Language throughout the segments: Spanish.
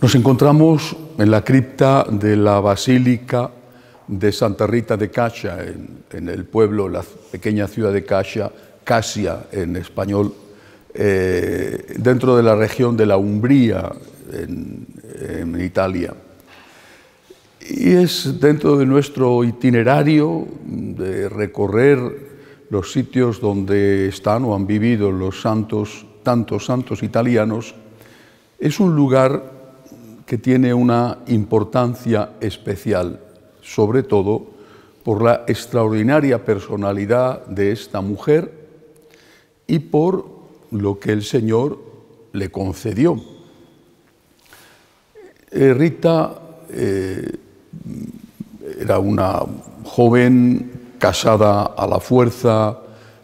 Nos encontramos en la cripta de la Basílica de Santa Rita de Cacha en, el pueblo, la pequeña ciudad de Cacha, Casia en español, eh, dentro de la región de la Umbría, en Italia. Y es dentro de nuestro itinerario de recorrer los sitios donde están o han vivido los santos tantos santos italianos, es un lugar que tiene una importancia especial, sobre todo por la extraordinaria personalidad de esta mujer y por lo que el Señor le concedió. Eh, Rita eh, era una joven casada a la fuerza,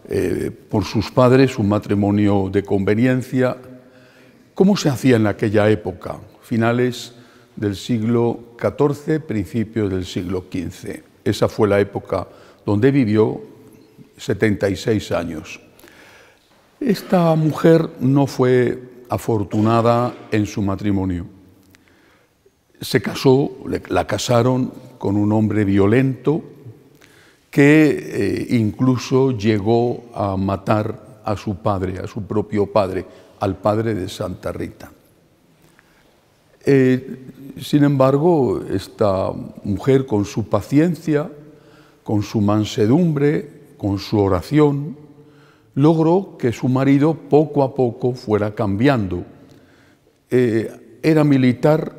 eh, por sus padres, un matrimonio de conveniencia. ¿Cómo se hacía en aquella época, finales del siglo XIV, principios del siglo XV? Esa fue la época donde vivió 76 años. Esta mujer no fue afortunada en su matrimonio. Se casó, la casaron con un hombre violento, que eh, incluso llegó a matar a su padre, a su propio padre, al padre de Santa Rita. Eh, sin embargo, esta mujer con su paciencia, con su mansedumbre, con su oración, logró que su marido poco a poco fuera cambiando. Eh, era militar,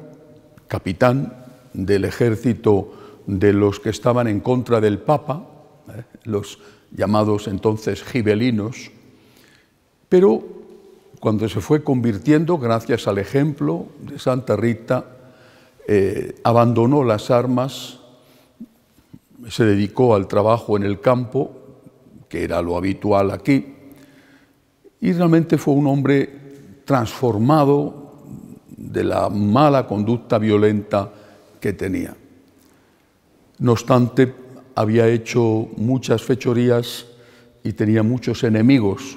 capitán del ejército de los que estaban en contra del Papa, los llamados entonces gibelinos, pero cuando se fue convirtiendo, gracias al ejemplo de Santa Rita, eh, abandonó las armas, se dedicó al trabajo en el campo, que era lo habitual aquí, y realmente fue un hombre transformado de la mala conducta violenta que tenía. No obstante, había hecho muchas fechorías y tenía muchos enemigos.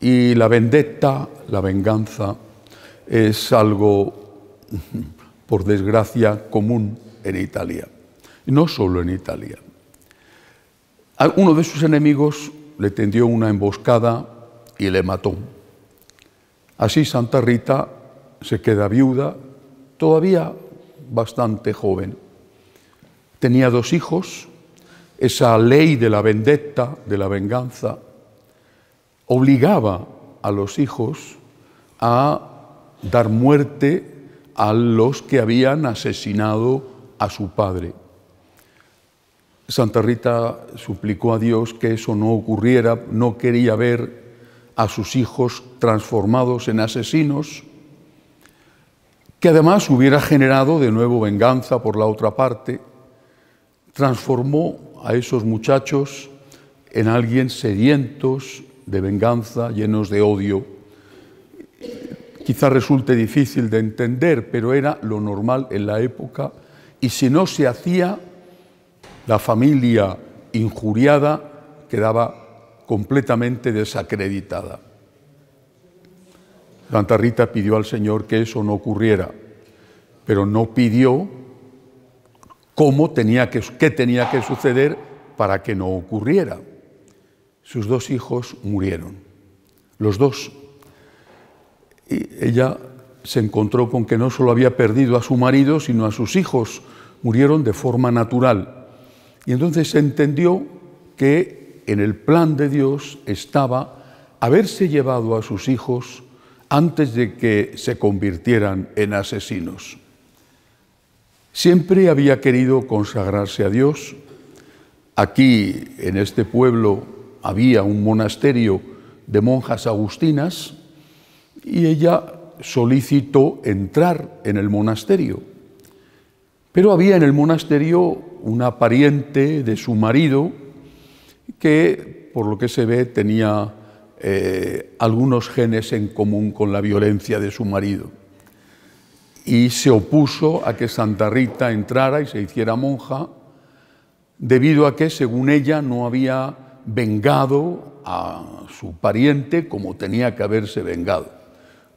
Y la vendetta, la venganza, es algo, por desgracia, común en Italia. no solo en Italia. uno de sus enemigos le tendió una emboscada y le mató. Así Santa Rita se queda viuda, todavía bastante joven. Tenía dos hijos, esa ley de la vendetta, de la venganza, obligaba a los hijos a dar muerte a los que habían asesinado a su padre. Santa Rita suplicó a Dios que eso no ocurriera, no quería ver a sus hijos transformados en asesinos, que además hubiera generado de nuevo venganza por la otra parte, transformó a esos muchachos en alguien sedientos de venganza, llenos de odio. Quizá resulte difícil de entender, pero era lo normal en la época y si no se hacía, la familia injuriada quedaba completamente desacreditada. Santa Rita pidió al Señor que eso no ocurriera, pero no pidió tenía que, qué tenía que suceder para que no ocurriera. Sus dos hijos murieron, los dos. Y ella se encontró con que no solo había perdido a su marido, sino a sus hijos, murieron de forma natural. Y entonces se entendió que en el plan de Dios estaba haberse llevado a sus hijos antes de que se convirtieran en asesinos. Siempre había querido consagrarse a Dios. Aquí, en este pueblo, había un monasterio de monjas agustinas y ella solicitó entrar en el monasterio. Pero había en el monasterio una pariente de su marido que, por lo que se ve, tenía eh, algunos genes en común con la violencia de su marido y se opuso a que Santa Rita entrara y se hiciera monja, debido a que, según ella, no había vengado a su pariente como tenía que haberse vengado,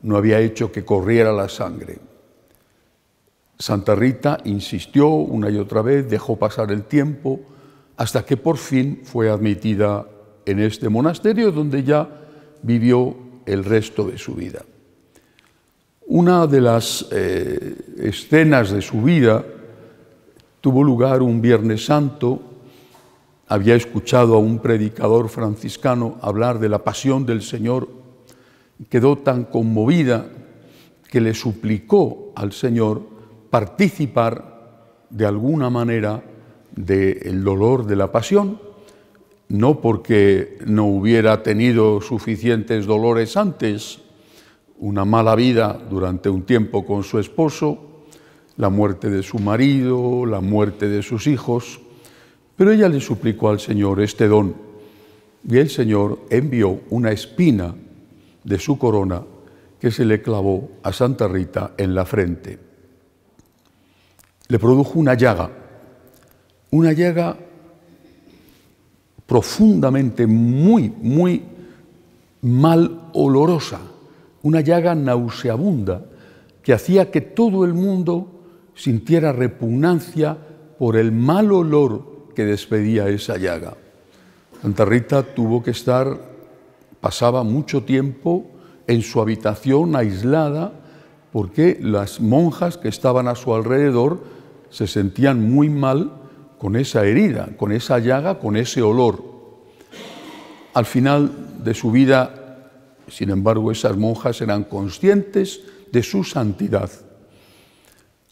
no había hecho que corriera la sangre. Santa Rita insistió una y otra vez, dejó pasar el tiempo, hasta que por fin fue admitida en este monasterio donde ya vivió el resto de su vida. Una de las eh, escenas de su vida tuvo lugar un Viernes Santo. Había escuchado a un predicador franciscano hablar de la pasión del Señor. Quedó tan conmovida que le suplicó al Señor participar de alguna manera del dolor de la pasión, no porque no hubiera tenido suficientes dolores antes, una mala vida durante un tiempo con su esposo, la muerte de su marido, la muerte de sus hijos, pero ella le suplicó al Señor este don y el Señor envió una espina de su corona que se le clavó a Santa Rita en la frente. Le produjo una llaga, una llaga profundamente muy, muy mal olorosa una llaga nauseabunda que hacía que todo el mundo sintiera repugnancia por el mal olor que despedía esa llaga. Santa Rita tuvo que estar, pasaba mucho tiempo en su habitación aislada, porque las monjas que estaban a su alrededor se sentían muy mal con esa herida, con esa llaga, con ese olor. Al final de su vida sin embargo, esas monjas eran conscientes de su santidad.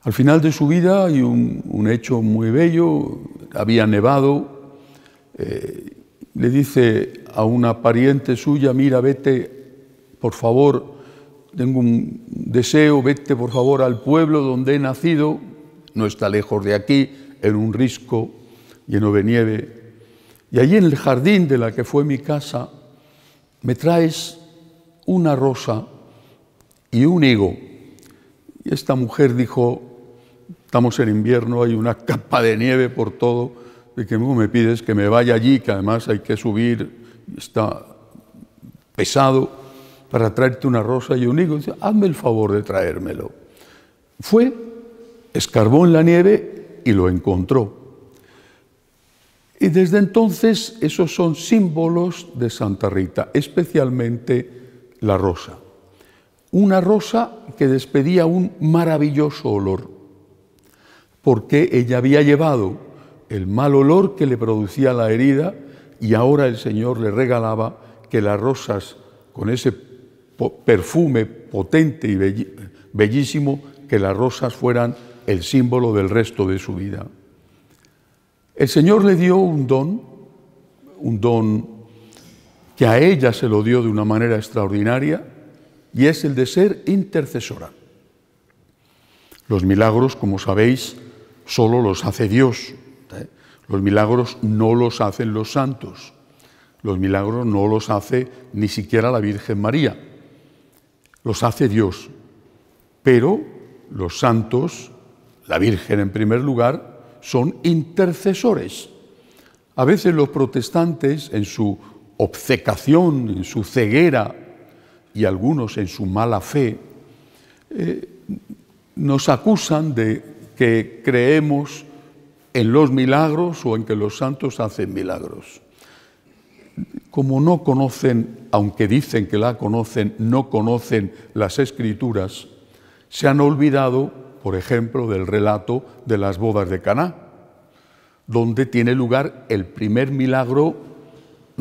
Al final de su vida hay un, hecho muy bello, había nevado, eh, le dice a una pariente suya, mira, vete, por favor, tengo un deseo, vete por favor al pueblo donde he nacido, no está lejos de aquí, en un risco lleno de nieve. Y allí en el jardín de la que fue mi casa, me traes una rosa y un higo. Y esta mujer dijo, estamos en invierno, hay una capa de nieve por todo, y que me pides que me vaya allí, que además hay que subir, está pesado, para traerte una rosa y un higo. dice, hazme el favor de traérmelo. Fue, escarbó en la nieve y lo encontró. Y desde entonces esos son símbolos de Santa Rita, especialmente la rosa. Una rosa que despedía un maravilloso olor, porque ella había llevado el mal olor que le producía la herida y ahora el Señor le regalaba que las rosas con ese perfume potente y bellísimo, que las rosas fueran el símbolo del resto de su vida. El Señor le dio un don, un don que a ella se lo dio de una manera extraordinaria, y es el de ser intercesora. Los milagros, como sabéis, solo los hace Dios. ¿eh? Los milagros no los hacen los santos. Los milagros no los hace ni siquiera la Virgen María. Los hace Dios. Pero los santos, la Virgen en primer lugar, son intercesores. A veces los protestantes, en su obcecación, en su ceguera y algunos en su mala fe, eh, nos acusan de que creemos en los milagros o en que los santos hacen milagros. Como no conocen, aunque dicen que la conocen, no conocen las escrituras, se han olvidado, por ejemplo, del relato de las bodas de Caná, donde tiene lugar el primer milagro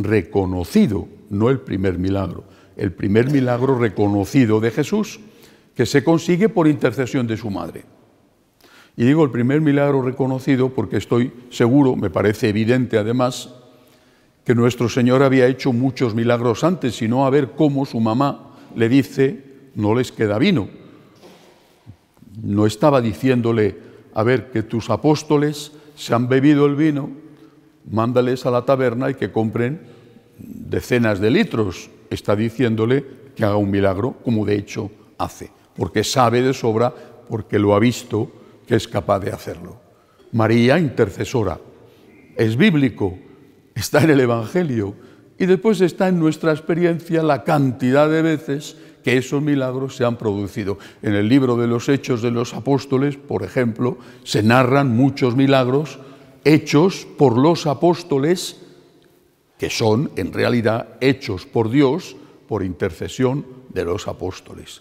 reconocido, no el primer milagro, el primer milagro reconocido de Jesús que se consigue por intercesión de su madre. Y digo el primer milagro reconocido porque estoy seguro, me parece evidente además, que nuestro Señor había hecho muchos milagros antes, sino a ver cómo su mamá le dice, no les queda vino. No estaba diciéndole, a ver, que tus apóstoles se han bebido el vino mándales a la taberna y que compren decenas de litros. Está diciéndole que haga un milagro, como de hecho hace, porque sabe de sobra, porque lo ha visto, que es capaz de hacerlo. María intercesora, es bíblico, está en el Evangelio y después está en nuestra experiencia la cantidad de veces que esos milagros se han producido. En el libro de los Hechos de los Apóstoles, por ejemplo, se narran muchos milagros hechos por los apóstoles, que son en realidad hechos por Dios por intercesión de los apóstoles.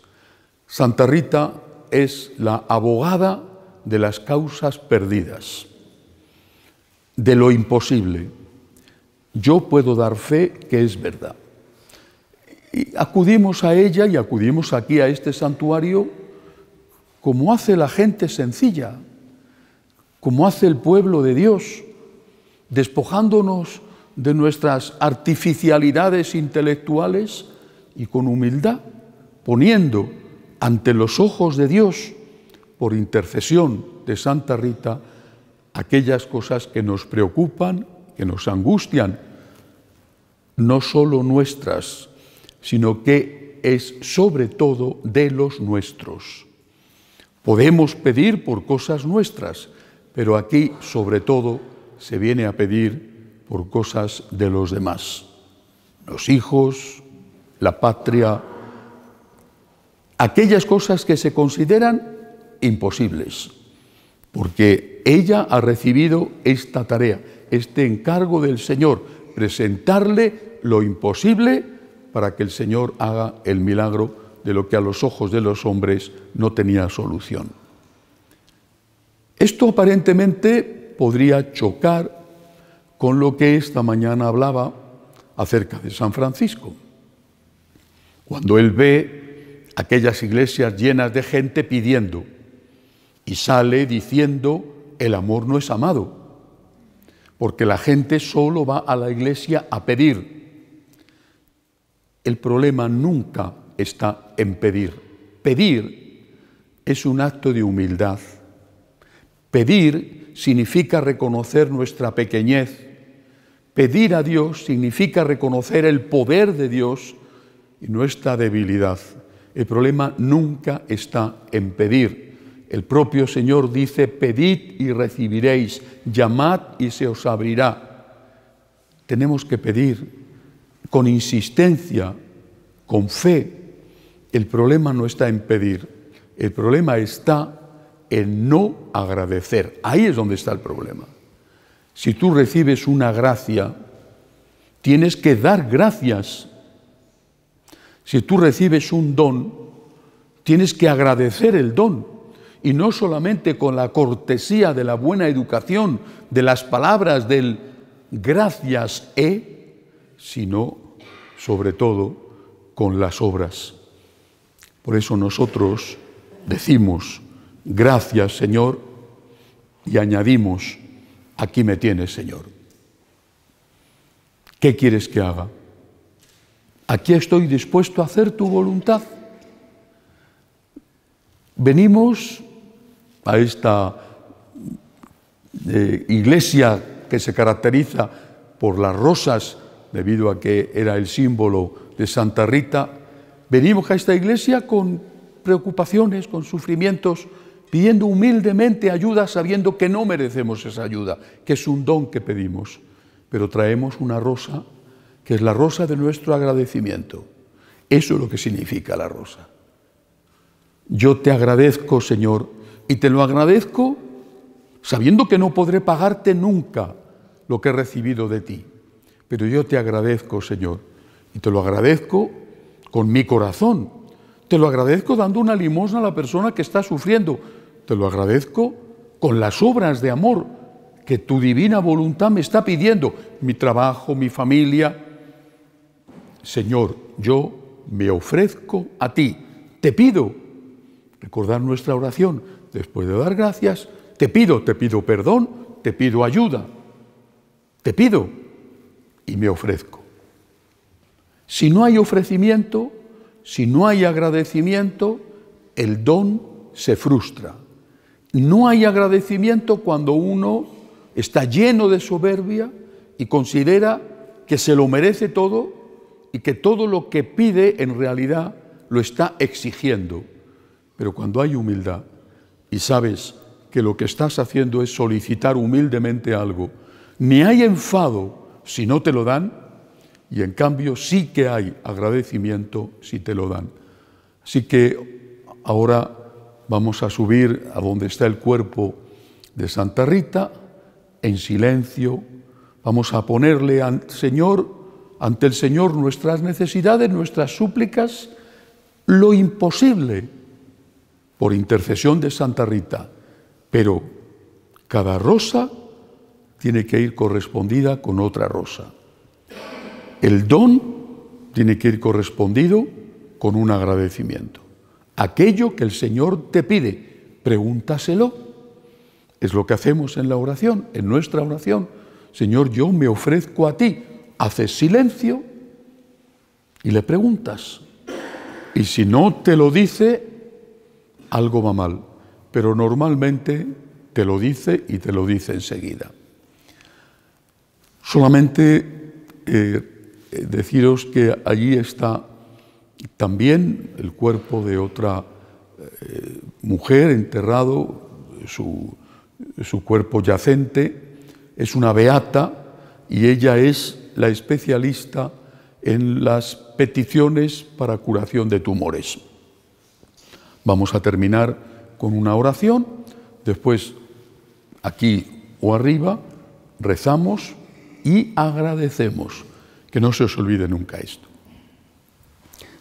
Santa Rita es la abogada de las causas perdidas, de lo imposible. Yo puedo dar fe que es verdad. acudimos a ella y acudimos aquí a este santuario como hace la gente sencilla, como hace el pueblo de Dios, despojándonos de nuestras artificialidades intelectuales y con humildad, poniendo ante los ojos de Dios, por intercesión de Santa Rita, aquellas cosas que nos preocupan, que nos angustian, no solo nuestras, sino que es sobre todo de los nuestros. Podemos pedir por cosas nuestras, pero aquí sobre todo se viene a pedir por cosas de los demás, los hijos, la patria, aquellas cosas que se consideran imposibles, porque ella ha recibido esta tarea, este encargo del Señor, presentarle lo imposible para que el Señor haga el milagro de lo que a los ojos de los hombres no tenía solución. Esto aparentemente podría chocar con lo que esta mañana hablaba acerca de San Francisco. Cuando él ve aquellas iglesias llenas de gente pidiendo y sale diciendo, el amor no es amado, porque la gente solo va a la iglesia a pedir. El problema nunca está en pedir. Pedir es un acto de humildad Pedir significa reconocer nuestra pequeñez. Pedir a Dios significa reconocer el poder de Dios y nuestra debilidad. El problema nunca está en pedir. El propio Señor dice, pedid y recibiréis, llamad y se os abrirá. Tenemos que pedir con insistencia, con fe. El problema no está en pedir, el problema está en no agradecer. Ahí es donde está el problema. Si tú recibes una gracia, tienes que dar gracias. Si tú recibes un don, tienes que agradecer el don. Y no solamente con la cortesía de la buena educación, de las palabras del gracias, e... sino sobre todo con las obras. Por eso nosotros decimos, Gracias, Señor. Y añadimos, aquí me tienes, Señor. ¿Qué quieres que haga? Aquí estoy dispuesto a hacer tu voluntad. Venimos a esta eh, iglesia que se caracteriza por las rosas, debido a que era el símbolo de Santa Rita, venimos a esta iglesia con preocupaciones, con sufrimientos, pidiendo humildemente ayuda sabiendo que no merecemos esa ayuda, que es un don que pedimos, pero traemos una rosa que es la rosa de nuestro agradecimiento. Eso es lo que significa la rosa. Yo te agradezco, Señor, y te lo agradezco sabiendo que no podré pagarte nunca lo que he recibido de ti. Pero yo te agradezco, Señor, y te lo agradezco con mi corazón. Te lo agradezco dando una limosna a la persona que está sufriendo, te lo agradezco con las obras de amor que tu divina voluntad me está pidiendo, mi trabajo, mi familia. Señor, yo me ofrezco a ti, te pido, recordar nuestra oración, después de dar gracias, te pido, te pido perdón, te pido ayuda, te pido y me ofrezco. Si no hay ofrecimiento, si no hay agradecimiento, el don se frustra. No hay agradecimiento cuando uno está lleno de soberbia y considera que se lo merece todo y que todo lo que pide en realidad lo está exigiendo. Pero cuando hay humildad y sabes que lo que estás haciendo es solicitar humildemente algo, ni hay enfado si no te lo dan y en cambio sí que hay agradecimiento si te lo dan. Así que ahora vamos a subir a donde está el cuerpo de Santa Rita, en silencio, vamos a ponerle al Señor, ante el Señor nuestras necesidades, nuestras súplicas, lo imposible, por intercesión de Santa Rita, pero cada rosa tiene que ir correspondida con otra rosa. El don tiene que ir correspondido con un agradecimiento aquello que el Señor te pide, pregúntaselo. Es lo que hacemos en la oración, en nuestra oración. Señor, yo me ofrezco a ti. Haces silencio y le preguntas. Y si no te lo dice, algo va mal. Pero normalmente te lo dice y te lo dice enseguida. Solamente eh, deciros que allí está también el cuerpo de otra eh, mujer enterrado, su, su cuerpo yacente, es una beata y ella es la especialista en las peticiones para curación de tumores. Vamos a terminar con una oración, después aquí o arriba rezamos y agradecemos. Que no se os olvide nunca esto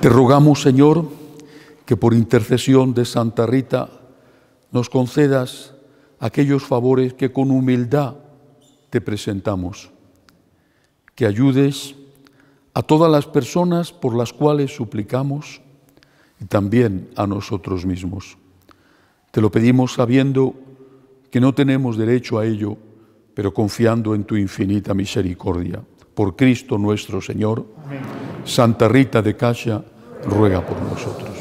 Te rogamos, Señor, que por intercesión de Santa Rita nos concedas aquellos favores que con humildad te presentamos, que ayudes a todas las personas por las cuales suplicamos y también a nosotros mismos. Te lo pedimos sabiendo que no tenemos derecho a ello, pero confiando en tu infinita misericordia. Por Cristo nuestro Señor. Amén. Santa Rita de Casia, ruega por nosotros.